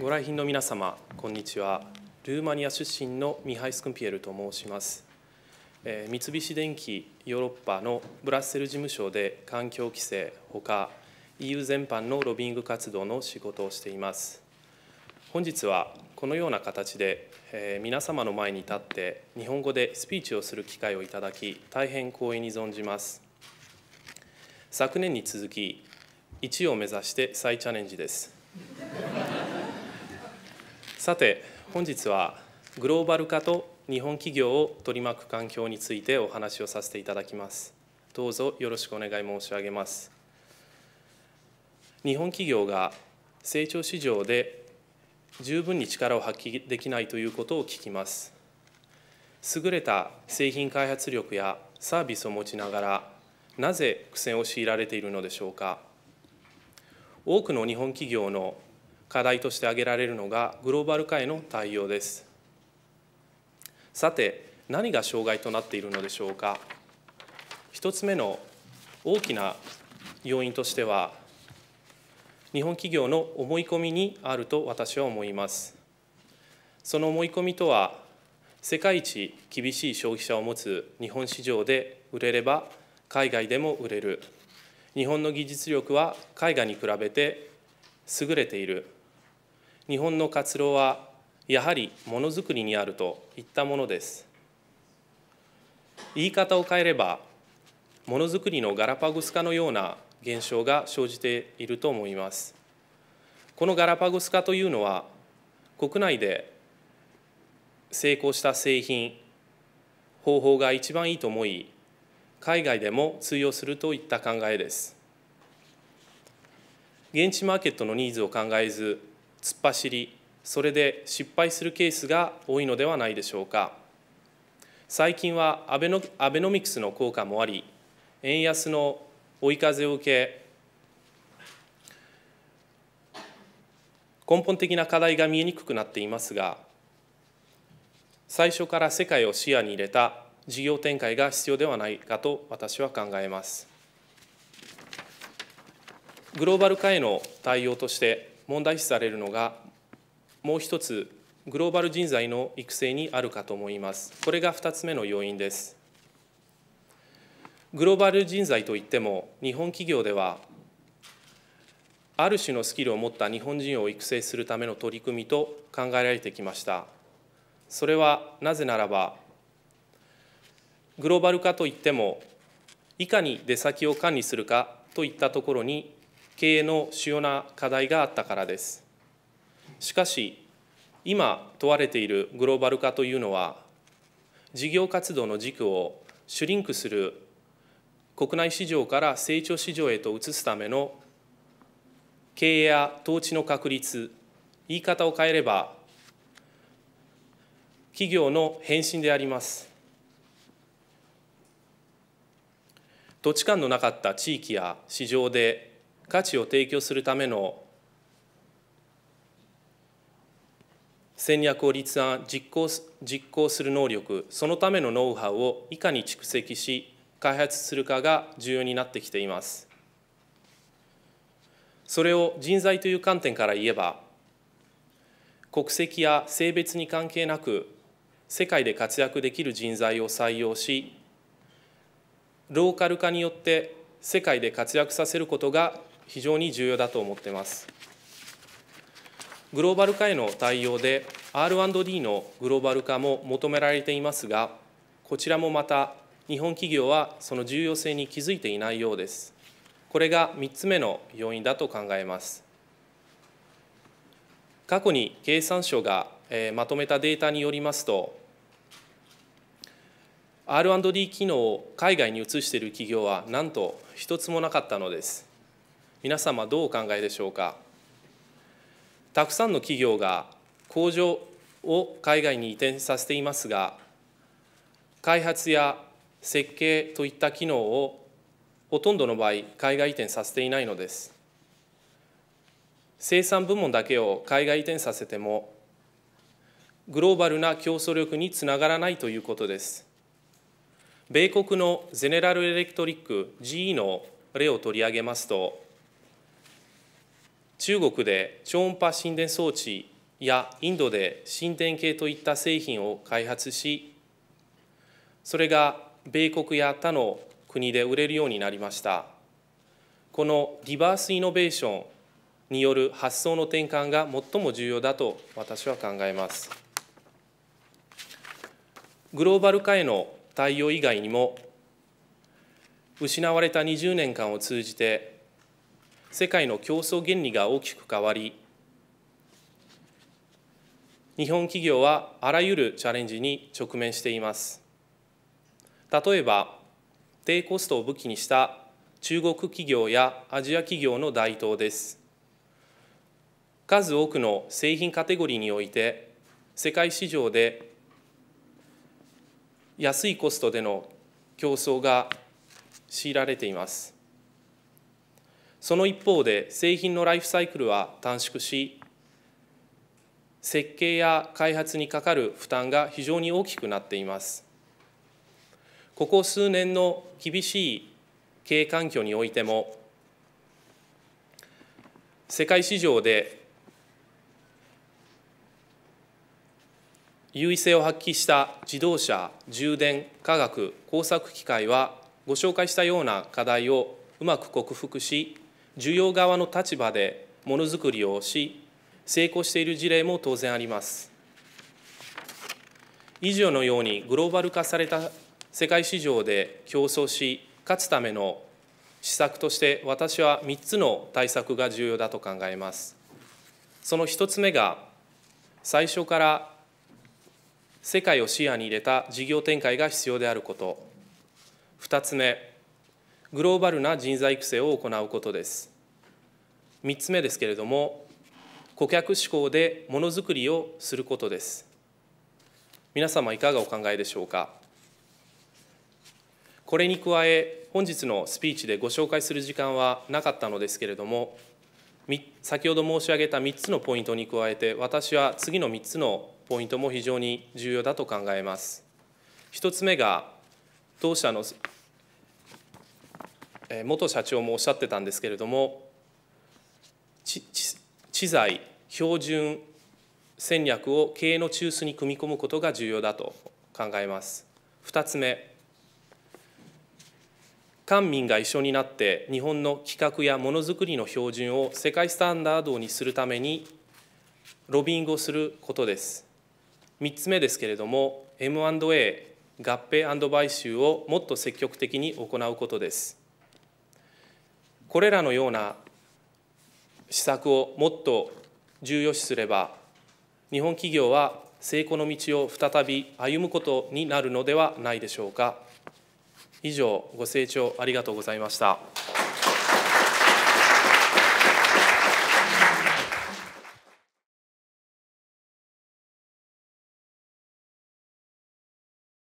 ご来賓の皆様、こんにちは。ルーマニア出身のミハイ・スクンピエルと申します。えー、三菱電機ヨーロッパのブラッセル事務所で環境規制ほか EU 全般のロビング活動の仕事をしています。本日はこのような形で、えー、皆様の前に立って日本語でスピーチをする機会をいただき大変光栄に存じます。昨年に続き1位を目指して再チャレンジです。さて本日はグローバル化と日本企業を取り巻く環境についてお話をさせていただきますどうぞよろしくお願い申し上げます日本企業が成長市場で十分に力を発揮できないということを聞きます優れた製品開発力やサービスを持ちながらなぜ苦戦を強いられているのでしょうか多くの日本企業の課題として挙げられるのがグローバル化への対応ですさて何が障害となっているのでしょうか一つ目の大きな要因としては日本企業の思い込みにあると私は思いますその思い込みとは世界一厳しい消費者を持つ日本市場で売れれば海外でも売れる日本の技術力は海外に比べて優れている日本の活路はやはりものづくりにあるといったものです言い方を変えればものづくりのガラパゴス化のような現象が生じていると思いますこのガラパゴス化というのは国内で成功した製品方法が一番いいと思い海外でも通用するといった考えです現地マーケットのニーズを考えず突っ走りそれで失敗するケースが多いのではないでしょうか最近はアベノアベノミクスの効果もあり円安の追い風を受け根本的な課題が見えにくくなっていますが最初から世界を視野に入れた事業展開が必要ではないかと私は考えますグローバル化への対応として問題視されるのがもう一つグローバル人材の育成にあるかと思いますこれが2つ目の要因ですグローバル人材といっても日本企業ではある種のスキルを持った日本人を育成するための取り組みと考えられてきましたそれはなぜならばグローバル化といってもいかに出先を管理するかといったところに経営の主要な課題があったからです。しかし、今問われているグローバル化というのは、事業活動の軸をシュリンクする国内市場から成長市場へと移すための経営や統治の確立、言い方を変えれば、企業の変身であります。土地勘のなかった地域や市場で価値を提供するための戦略を立案実行実行する能力そのためのノウハウをいかに蓄積し開発するかが重要になってきていますそれを人材という観点から言えば国籍や性別に関係なく世界で活躍できる人材を採用しローカル化によって世界で活躍させることが非常に重要だと思っています。グローバル化への対応で R&D のグローバル化も求められていますがこちらもまた日本企業はその重要性に気づいていないようですこれが3つ目の要因だと考えます過去に経産省がまとめたデータによりますと R&D 機能を海外に移している企業はなんと一つもなかったのです皆様どうお考えでしょうかたくさんの企業が工場を海外に移転させていますが開発や設計といった機能をほとんどの場合海外移転させていないのです生産部門だけを海外移転させてもグローバルな競争力につながらないということです米国のゼネラル・エレクトリック GE の例を取り上げますと中国で超音波振電装置やインドで新電系といった製品を開発しそれが米国や他の国で売れるようになりましたこのリバースイノベーションによる発想の転換が最も重要だと私は考えますグローバル化への対応以外にも失われた20年間を通じて世界の競争原理が大きく変わり日本企業はあらゆるチャレンジに直面しています例えば低コストを武器にした中国企業やアジア企業の台頭です数多くの製品カテゴリーにおいて世界市場で安いコストでの競争が強いられていますその一方で製品のライフサイクルは短縮し設計や開発にかかる負担が非常に大きくなっていますここ数年の厳しい経営環境においても世界市場で優位性を発揮した自動車充電化学工作機械はご紹介したような課題をうまく克服し需要側の立場でものづくりをし成功している事例も当然あります以上のようにグローバル化された世界市場で競争し勝つための施策として私は3つの対策が重要だと考えますその1つ目が最初から世界を視野に入れた事業展開が必要であること2つ目グローバルな人材育成を行うことです3つ目ですけれども顧客志向でものづくりをすることです皆様いかがお考えでしょうかこれに加え本日のスピーチでご紹介する時間はなかったのですけれども先ほど申し上げた3つのポイントに加えて私は次の3つのポイントも非常に重要だと考えます1つ目が当社の元社長もおっしゃってたんですけれども知財標準戦略を経営の中枢に組み込むことが重要だと考えます2つ目官民が一緒になって日本の企画やものづくりの標準を世界スタンダードにするためにロビングをすることです3つ目ですけれども M&A 合併買収をもっと積極的に行うことですこれらのような施策をもっと重要視すれば日本企業は成功の道を再び歩むことになるのではないでしょうか以上ご清聴ありがとうございました。